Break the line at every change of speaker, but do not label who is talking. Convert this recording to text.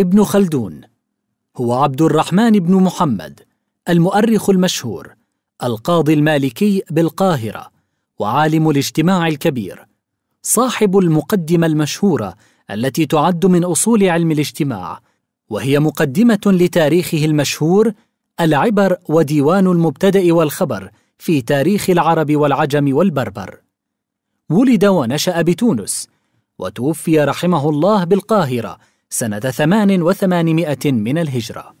ابن خلدون هو عبد الرحمن بن محمد المؤرخ المشهور القاضي المالكي بالقاهرة وعالم الاجتماع الكبير صاحب المقدمة المشهورة التي تعد من أصول علم الاجتماع وهي مقدمة لتاريخه المشهور العبر وديوان المبتدأ والخبر في تاريخ العرب والعجم والبربر ولد ونشأ بتونس وتوفي رحمه الله بالقاهرة سنة وثمانمائة من الهجرة